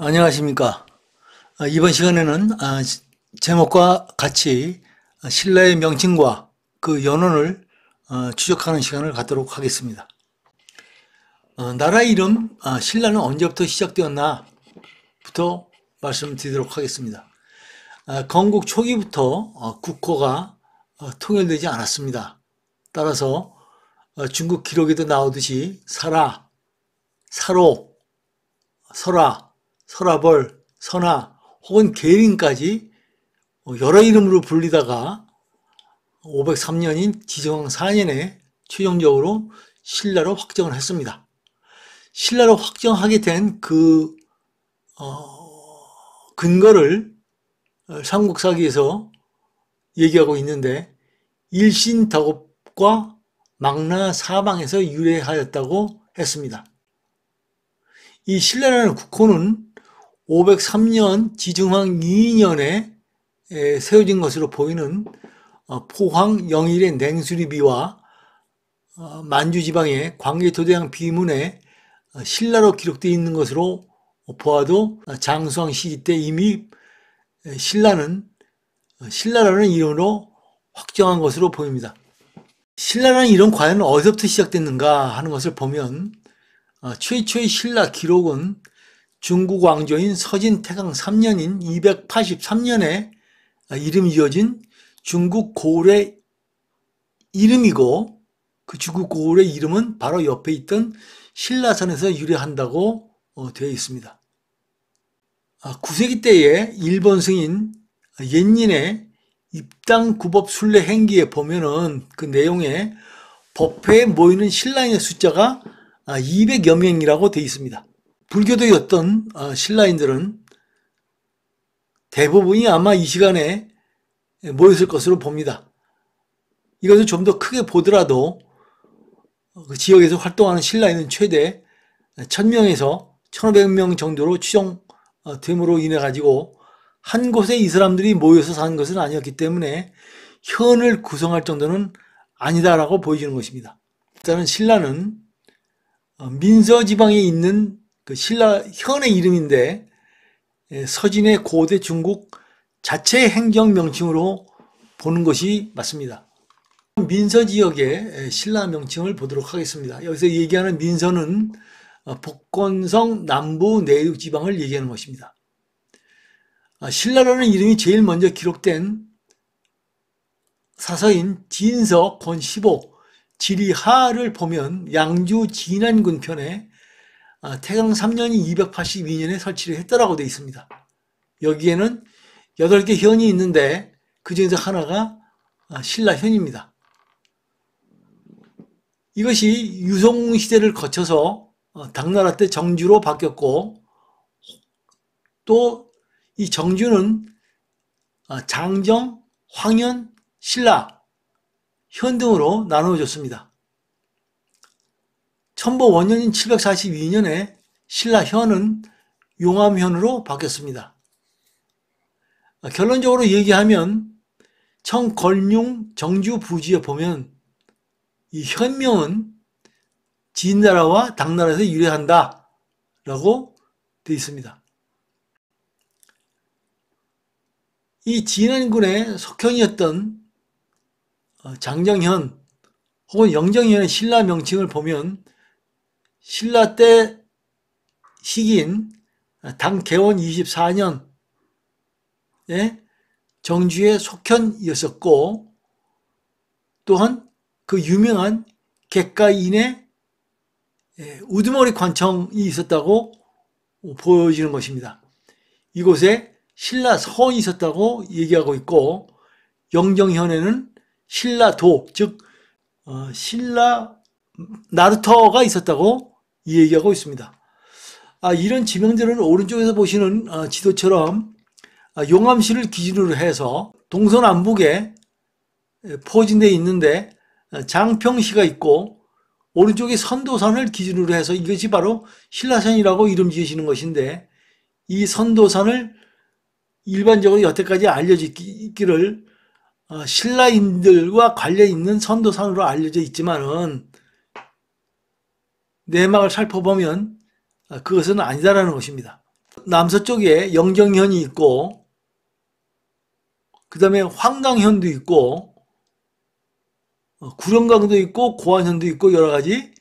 안녕하십니까. 아, 이번 시간에는 아, 제목과 같이 신라의 명칭과 그 연원을 어, 추적하는 시간을 갖도록 하겠습니다. 어, 나라 이름 아, 신라는 언제부터 시작되었나 부터 말씀드리도록 하겠습니다. 건국 초기부터 어, 국호가 통일되지 않았습니다. 따라서 중국 기록에도 나오듯이 사라, 사로, 설라 서라벌, 선하 혹은 계린까지 어, 여러 이름으로 불리다가 503년인 지정왕 4년에 최종적으로 신라로 확정을 했습니다. 신라로 확정하게 된그 어, 근거를 삼국사기에서 얘기하고 있는데 일신다곱과 망나 사방에서 유래하였다고 했습니다. 이 신라라는 국호는 503년 지중황 2년에 세워진 것으로 보이는 어, 포항 영일의 냉수리비와 어, 만주지방의 광개토대왕 비문에 어, 신라로 기록되어 있는 것으로 보아도 장수왕 시기 때 이미 신라는 신라라는 이름으로 확정한 것으로 보입니다. 신라라는 이름 과연 어디서부터 시작됐는가 하는 것을 보면 최초의 신라 기록은 중국 왕조인 서진태강 3년인 283년에 이름이 이어진 중국 고을의 이름이고 그 중국 고을의 이름은 바로 옆에 있던 신라산에서 유래한다고 어, 되어 있습니다. 9세기 아, 때에 일본 승인 옛인의 입당구법 순례 행기에 보면은 그 내용에 법회에 모이는 신라인의 숫자가 200여 아, 명이라고 되어 있습니다. 불교도의 던 어, 신라인들은 대부분이 아마 이 시간에 모였을 것으로 봅니다. 이것을 좀 더 크게 보더라도 그 지역에서 활동하는 신라인은 최대 1000명에서 1500명 정도로 추정됨으로 어, 인해 가지고 한 곳에 이 사람들이 모여서 사는 것은 아니었기 때문에 현을 구성할 정도는 아니다라고 보여지는 것입니다. 일단은 신라는 어, 민서 지방에 있는 그 신라 현의 이름인데 예, 서진의 고대 중국 자체 행정 명칭으로 보는 것이 맞습니다. 민서 지역의 예, 신라 명칭을 보도록 하겠습니다. 여기서 얘기하는 민서는 어, 복건성 남부 내륙 지방을 얘기하는 것입니다. 아, 신라라는 이름이 제일 먼저 기록된 사서인 진서 권 15, 지리하를 보면 양주 진안군 편에 아, 태강 3년이 282년에 설치를 했더라고 되어 있습니다. 여기에는 8개 현이 있는데 그 중에서 하나가 아, 신라현입니다. 이것이 유성 시대를 거쳐서 어, 당나라 때 정주로 바뀌었고 또 이 정주는 아, 장정, 황현, 신라, 현 등으로 나누어졌습니다. 천보 원년인 742년에 신라 현은 용암현으로 바뀌었습니다. 결론적으로 얘기하면 청걸룡 정주 부지에 보면 이 현명은 진나라와 당나라에서 유래한다 라고 되어 있습니다. 이 진안군의 속현이었던 장정현 혹은 영정현의 신라 명칭을 보면 신라 때 시기인 당개원 24년에 정주의 속현이었었고 또한 그 유명한 객가인의 우두머리 관청이 있었다고 보여지는 것입니다. 이곳에 신라 서원이 있었다고 얘기하고 있고 영정현에는 신라도 즉 어, 신라 나루터가 있었다고 얘기하고 있습니다. 아, 이런 지명들은 오른쪽에서 보시는 어, 지도처럼 아, 용암시를 기준으로 해서 동서남북에 포진되어 있는데 어, 장평시가 있고 오른쪽에 선도산을 기준으로 해서 이것이 바로 신라산이라고 이름 지으시는 것인데 이 선도산을 일반적으로 여태까지 알려지기를 어, 신라인들과 관련 있는 선도산으로 알려져 있지만은 내막을 살펴보면 아, 그것은 아니다라는 것입니다. 남서쪽에 영경현이 있고 그 다음에 황강현도 있고 어, 구령강도 있고 고안현도 있고 여러 가지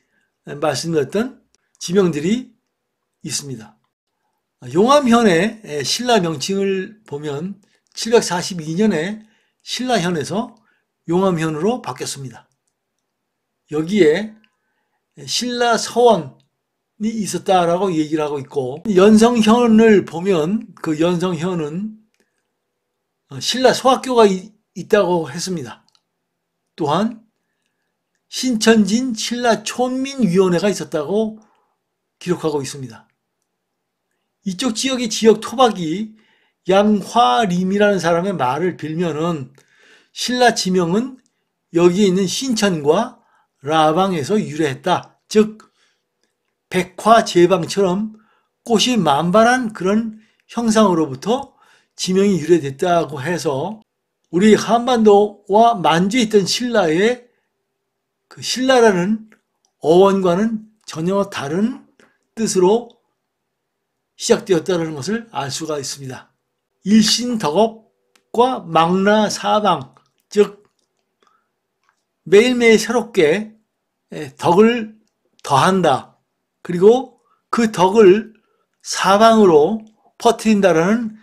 말씀드렸던 지명들이 있습니다. 용암현의 신라 명칭을 보면 742년에 신라현에서 용암현으로 바뀌었습니다. 여기에 예, 신라 서원이 있었다라고 얘기를 하고 있고 연성현을 보면 그 연성현은 어, 신라 소학교가 있다고 했습니다. 또한 신천진 신라 촌민위원회가 있었다고 기록하고 있습니다. 이쪽 지역의 지역 토박이 양화림이라는 사람의 말을 빌면은 신라 지명은 여기에 있는 신천과 라방에서 유래했다. 즉 백화제방처럼 꽃이 만발한 그런 형상으로부터 지명이 유래됐다고 해서 우리 한반도와 만주에 있던 신라의 그 신라라는 어원과는 전혀 다른 뜻으로 시작되었다는 것을 알 수가 있습니다. 일신덕업과 망라사방 즉 매일매일 새롭게 예, 덕을 더한다. 그리고 그 덕을 사방으로 퍼트린다라는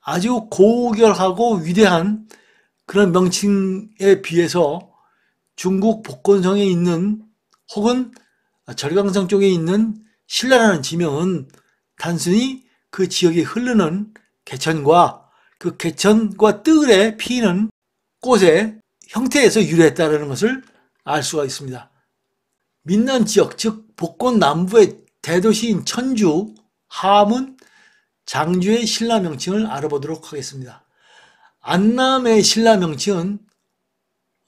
아주 고결하고 위대한 그런 명칭에 비해서 중국 복건성에 있는 혹은 절강성 쪽에 있는 신라라는 지명은 단순히 그지역이 흐르는 개천과 그 개천과 뜰에 피는 꽃의 형태에서 유래했다는 것을 알 수가 있습니다. 민난 지역, 즉 복권 남부의 대도시인 천주, 함은 장주의 신라 명칭을 알아보도록 하겠습니다. 안남의 신라 명칭은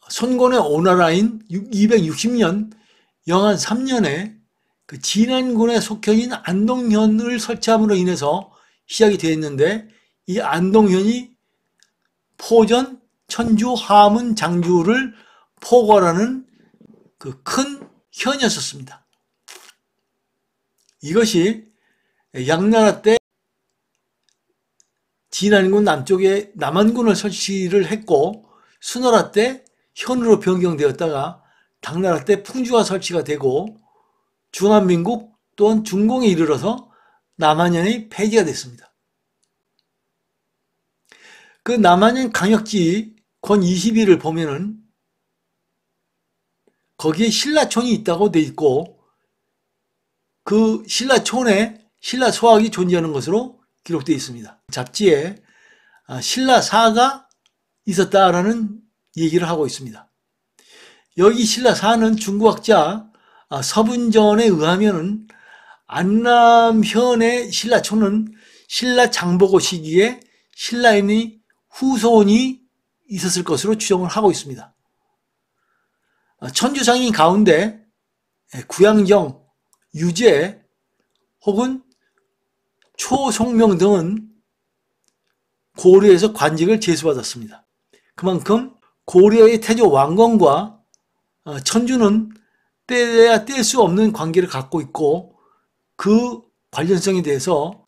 손권의 오나라인 260년 영한 3년에 그 진안군의 속현인 안동현을 설치함으로 인해서 시작이 되었는데 이 안동현이 포전, 천주, 함은, 장주를 포괄하는 그큰 현이었습니다. 이것이 양나라 때 진안군 남쪽에 남한군을 설치를 했고 수나라 때 현으로 변경되었다가 당나라 때 풍주가 설치가 되고 중한민국 또는 중공에 이르러서 남한현이 폐지가 됐습니다. 그 남한현 강역지 권2 0일 보면은 거기에 신라촌이 있다고 돼 있고 그 신라촌에 신라 소학이 존재하는 것으로 기록되어 있습니다. 잡지에 아, 신라사가 있었다라는 얘기를 하고 있습니다. 여기 신라사는 중국학자 아, 서분전에 의하면 안남현의 신라촌은 신라 장보고 시기에 신라인이 후손이 있었을 것으로 추정을 하고 있습니다. 어, 천주상인 가운데 예, 구양정, 유재 혹은 초송명 등은 고려에서 관직을 제수받았습니다. 그만큼 고려의 태조 왕건과 어, 천주는 떼야 뗄 수 없는 관계를 갖고 있고 그 관련성에 대해서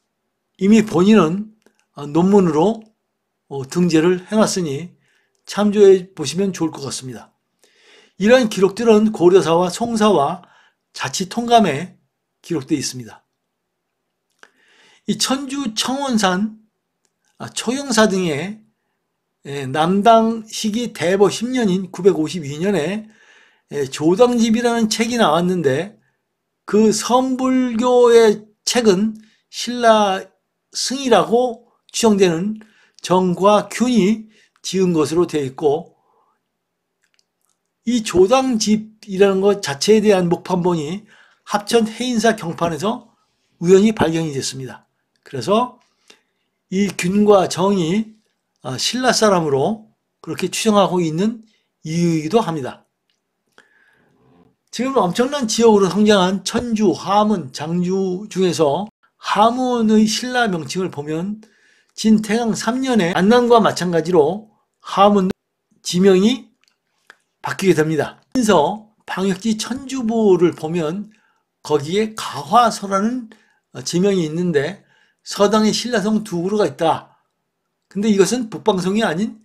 이미 본인은 어, 논문으로 등재를 해놨으니 참조해 보시면 좋을 것 같습니다. 이러한 기록들은 고려사와 송사와 자치 통감에 기록되어 있습니다. 이 천주 청원산, 초영사 아, 등의 남당 시기 대보 10년인 952년에 조당집이라는 책이 나왔는데 그 선불교의 책은 신라 승이라고 추정되는 정과 균이 지은 것으로 되어 있고 이 조당 집이라는 것 자체에 대한 목판본이 합천 해인사 경판에서 우연히 발견이 됐습니다. 그래서 이 균과 정이 어, 신라 사람으로 그렇게 추정하고 있는 이유이기도 합니다. 지금 엄청난 지역으로 성장한 천주, 하문, 장주 중에서 하문의 신라 명칭을 보면 진태강 3년의 안남과 마찬가지로 하문 지명이 바뀌게 됩니다. 신서 방역지 천주보를 보면 거기에 가화서라는 어, 지명이 있는데 서당에 신라성 두 그루가 있다. 근데 이것은 북방성이 아닌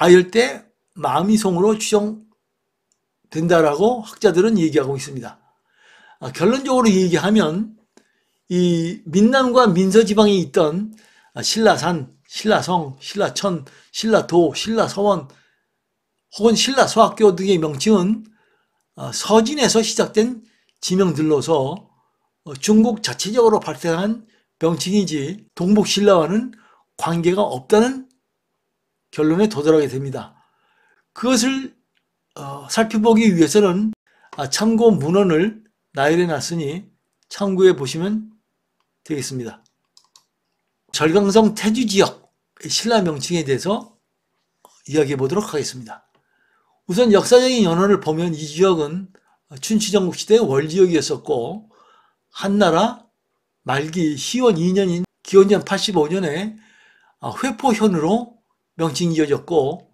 아열대 마미성으로 추정된다라고 학자들은 얘기하고 있습니다. 아, 결론적으로 얘기하면 이 민남과 민서 지방에 있던 아, 신라산, 신라성, 신라천, 신라도, 신라서원 혹은 신라 소학교 등의 명칭은 어, 서진에서 시작된 지명들로서 어, 중국 자체적으로 발생한 명칭이지 동북신라와는 관계가 없다는 결론에 도달하게 됩니다. 그것을 어, 살펴보기 위해서는 아, 참고 문헌을 나열해 놨으니 참고해 보시면 되겠습니다. 절강성 태주 지역 신라 명칭에 대해서 이야기해 보도록 하겠습니다. 우선 역사적인 연원을 보면 이 지역은 춘추전국 시대의 월지역이었었고 한나라 말기 시원 2년인 기원전 85년에 회포현으로 명칭이 이어졌고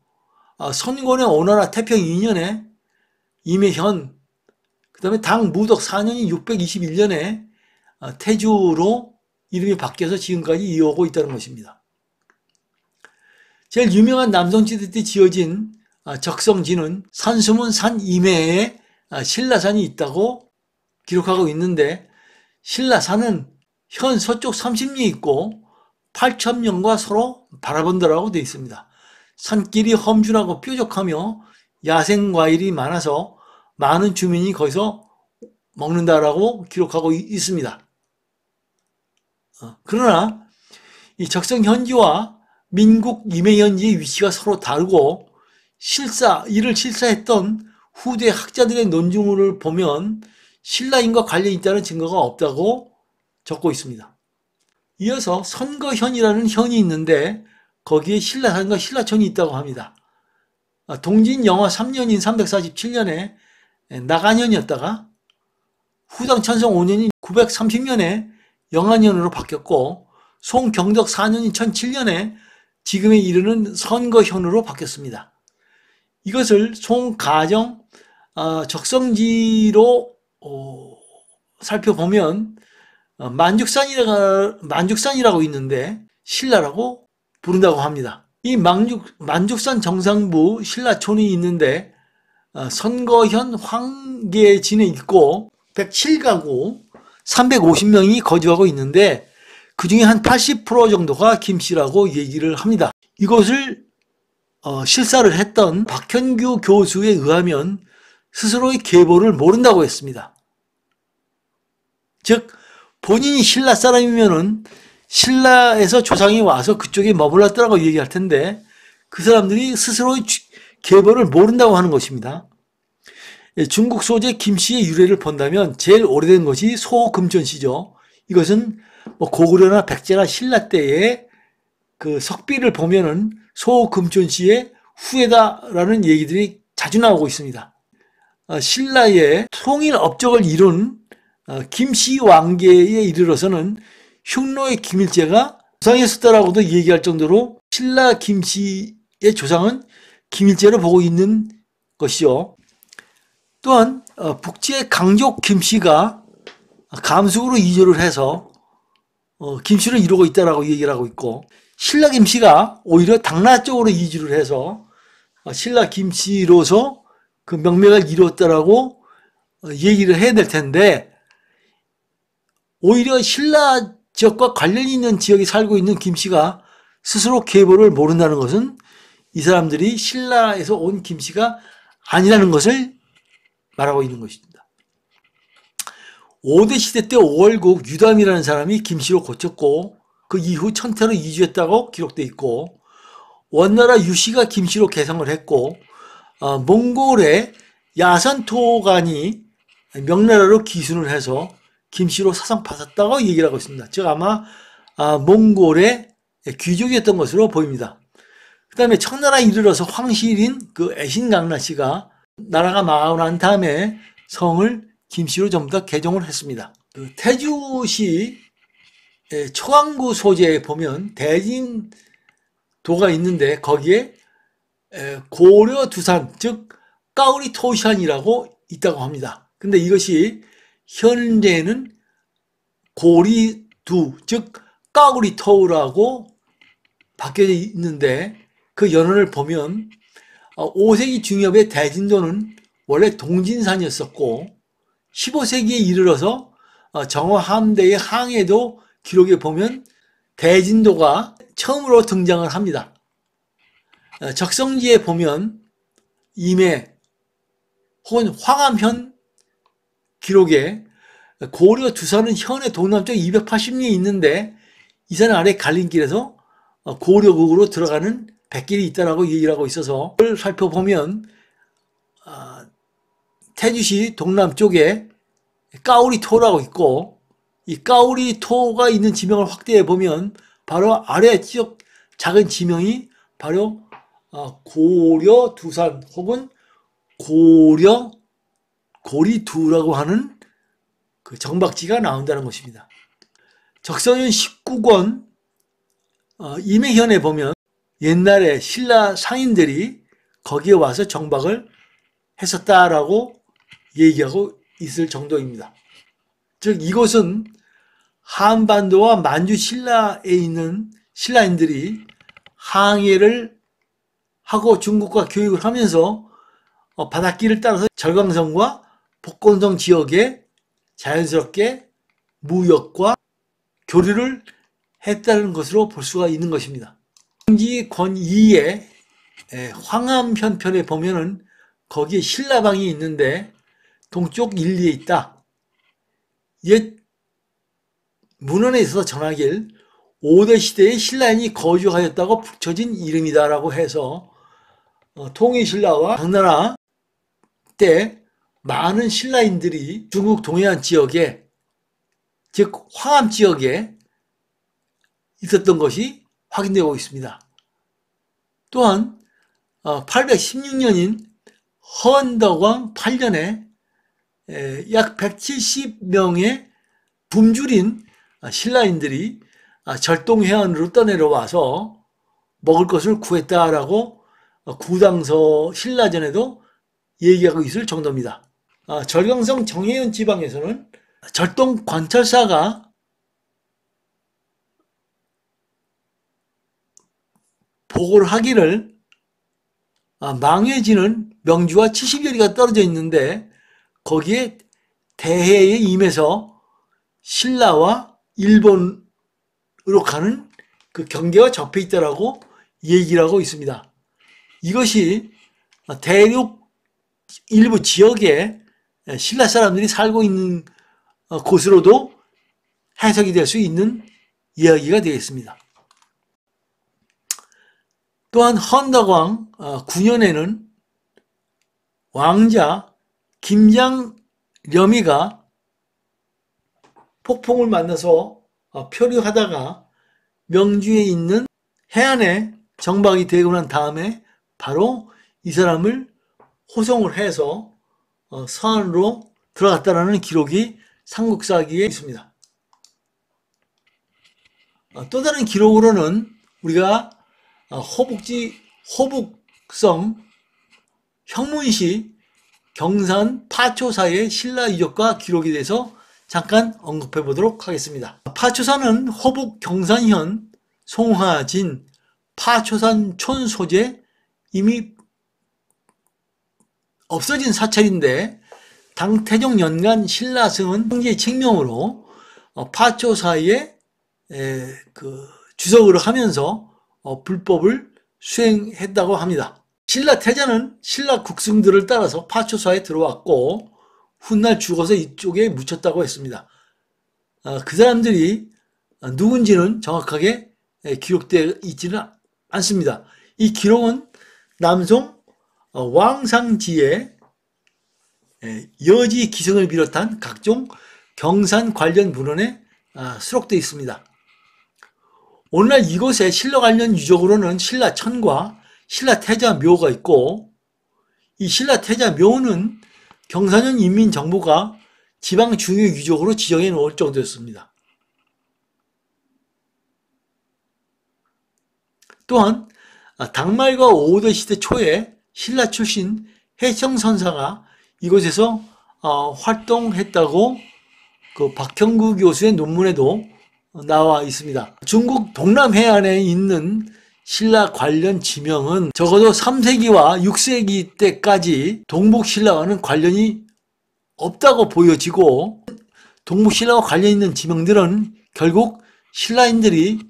아, 선권의 오나라 태평 2년에 임해현 그 다음에 당 무덕 4년인 621년에 아, 태주로 이름이 바뀌어서 지금까지 이어오고 있다는 것입니다. 제일 유명한 남성지대 때 지어진 아, 적성지는 산수문 산 이매에 아, 신라산이 있다고 기록하고 있는데 신라산은 현 서쪽 30리 있고 8천년과 서로 바라본다라고 되어 있습니다. 산길이 험준하고 뾰족하며 야생 과일이 많아서 많은 주민이 거기서 먹는다라고 기록하고 있습니다. 어, 그러나 이 적성 현지와 민국 임해 현지의 위치가 서로 다르고 실사 이를 실사했던 후대 학자들의 논증을 보면 신라인과 관련이 있다는 증거가 없다고 적고 있습니다. 이어서 선거현이라는 현이 있는데 거기에 신라산과 신라촌이 있다고 합니다. 아, 동진 영화 3년인 347년에 나간현이었다가 후당 천성 5년인 930년에 영안현으로 바뀌었고 송경덕 4년인 1007년에 지금에 이르는 선거현으로 바뀌었습니다. 이것을 총가정 어, 적성지로 어, 살펴보면 어, 만죽산이라, 만죽산이라고 있는데 신라라고 부른다고 합니다. 이 만죽, 만죽산 정상부 신라촌이 있는데 어, 선거현 황계진에 있고 107가구 350명이 거주하고 있는데 그 중에 한 80% 정도가 김씨라고 얘기를 합니다. 이것을 어, 실사를 했던 박현규 교수에 의하면 스스로의 계보를 모른다고 했습니다. 즉 본인이 신라 사람이면은 신라에서 조상이 와서 그쪽에 머물렀더라고 얘기할 텐데 그 사람들이 스스로의 계보를 모른다고 하는 것입니다. 예, 중국 소재 김씨의 유래를 본다면 제일 오래된 것이 소금전시죠. 이것은 뭐 고구려나 백제나 신라 때의 그 석비를 보면은 소금촌 씨의 후예다라는 얘기들이 자주 나오고 있습니다. 어, 신라의 통일 업적을 이룬 어, 김씨 왕계에 이르러서는 흉노의 김일제가 조상이었다라고도 얘기할 정도로 신라 김씨의 조상은 김일제로 보고 있는 것이죠. 또한 어, 북지의 강족 김씨가 감숙으로 이주를 해서 김씨를 이루고 있다라고 얘기를 하고 있고 신라 김씨가 오히려 당나 쪽으로 이주를 해서 어, 신라 김씨로서 그 명맥을 이뤘다라고 어, 얘기를 해야 될 텐데 오히려 신라 지역과 관련이 있는 지역에 살고 있는 김씨가 스스로 계보를 모른다는 것은 이 사람들이 신라에서 온 김씨가 아니라는 것을 말하고 있는 것입니다. 5대 시대 때 5월국 유담이라는 사람이 김씨로 고쳤고 그 이후 천태로 이주했다고 기록돼 있고 원나라 유씨가 김씨로 개성을 했고 어, 몽골의 야산토간이 명나라로 기순을 해서 김씨로 사상받았다고 얘기를 하고 있습니다. 즉 아마 아, 몽골의 귀족이었던 것으로 보입니다. 그 다음에 청나라 이르러서 황실인 그 애신강라씨가 나라가 망하난 다음에 성을 김씨로 전부 다 개종을 했습니다. 그 태주시 예, 초안구 소재에 보면 대진도가 있는데 거기에 예, 고려 두산 즉 까우리 토시안이라고 있다고 합니다. 근데 이것이 현재는 고리두 즉 까우리 토우라고 바뀌어 있는데 그 연원을 보면 5세기 어, 중엽의 대진도는 원래 동진산이었었고 15세기에 이르러서 어, 정화함대의 항해도 기록에 보면 대진도가 처음으로 등장을 합니다. 어, 적성지에 보면 임해 혹은 황암현 기록에 고려 두산은 현의 동남쪽 280리에 있는데 이산 아래 갈림길에서 어, 고려국으로 들어가는 백길이 있다라고 얘기를 하고 있어서 그걸 살펴보면 아, 태주시 동남쪽에 까오리토라고 있고 이 까오리토가 있는 지명을 확대해 보면 바로 아래 지역 작은 지명이 바로 어, 고려 두산 혹은 고려 고리두라고 하는 그 정박지가 나온다는 것입니다. 적성윤 19권 어, 임해현에 보면 옛날에 신라 상인들이 거기에 와서 정박을 했었다라고 얘기하고 있을 정도입니다. 즉 이곳은 한반도와 만주 신라에 있는 신라인들이 항해를 하고 중국과 교육을 하면서 어, 바닷길을 따라서 절강성과 복건성 지역에 자연스럽게 무역과 교류를 했다는 것으로 볼 수가 있는 것입니다. 정지권 2의 황암편편에 보면은 거기에 신라방이 있는데 동쪽 1, 리에 있다. 옛 문헌에 있어서 전하길 오대 시대의 신라인이 거주하였다고 붙여진 이름이다라고 해서 어, 통일신라와 당나라 때 많은 신라인들이 중국 동해안 지역에 즉 황암 지역에 있었던 것이 확인되고 있습니다. 또한 816년인 어, 헌덕왕 8년에 약 170명의 굶주린 아, 신라인들이 아, 절동 해안으로 떠내려와서 먹을 것을 구했다라고 어, 구당서 신라전에도 얘기하고 있을 정도입니다. 아, 절강성 정해연 지방에서는 절동 관찰사가 보고를 하기를 망해지는 명주와 70여리가 떨어져 있는데 거기에 대해에 임해서 신라와 일본으로 가는 그 경계가 접해 있다라고 얘기를 하고 있습니다. 이것이 대륙 일부 지역에 신라 사람들이 살고 있는 어, 곳으로도 해석이 될 수 있는 이야기가 되겠습니다. 또한 헌덕왕 9년에는 어, 왕자 김장렴이가 폭풍을 만나서 어, 표류하다가 명주에 있는 해안에 정박이 되고 난 다음에 바로 이 사람을 호송을 해서 어, 서안으로 들어갔다라는 기록이 삼국사기에 있습니다. 어, 또 다른 기록으로는 우리가 호북지 호북성 형문시 경산 파초사의 신라 유적과 기록이 돼서 잠깐 언급해 보도록 하겠습니다. 파초산은 호북 경산현 송하진 파초산촌 소재 이미 없어진 사찰인데 당태종 연간 신라승은 황제 칙명으로 어, 파초사의 그 주석으로 하면서 어, 불법을 수행했다고 합니다. 신라 태자는 신라 국승들을 따라서 파초사에 들어왔고 훗날 죽어서 이쪽에 묻혔다고 했습니다. 아, 그 사람들이 아, 누군지는 정확하게 예, 기록되어 있지는 않습니다. 이 기록은 남송 어, 왕상지의 예, 여지 기승을 비롯한 각종 경산 관련 문헌에 아, 수록되어 있습니다. 오늘날 이곳에 신라 관련 유적으로는 신라 천과 신라 태자 묘가 있고 이 신라 태자 묘는 경사년 인민정부가 지방 중요 유적으로 지정해 놓을 정도였습니다. 또한 당말과 오우 시대 초에 신라 출신 해청 선사가 이곳에서 어, 활동했다고 그 박형구 교수의 논문에도 나와 있습니다. 중국 동남 해안에 있는 신라 관련 지명은 적어도 3세기와 6세기 때까지 동북신라와는 관련이 없다고 보여지고 동북신라와 관련 있는 지명들은 결국 신라인들이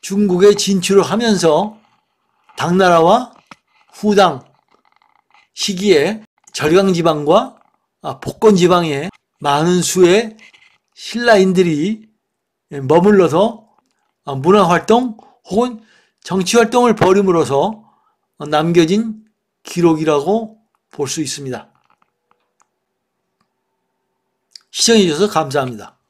중국에 진출을 하면서 당나라와 후당 시기에 절강지방과 아, 복건지방에 많은 수의 신라인들이 머물러서 아, 문화활동 혹은 정치 활동을 벌임으로써 남겨진 기록이라고 볼 수 있습니다. 시청해주셔서 감사합니다.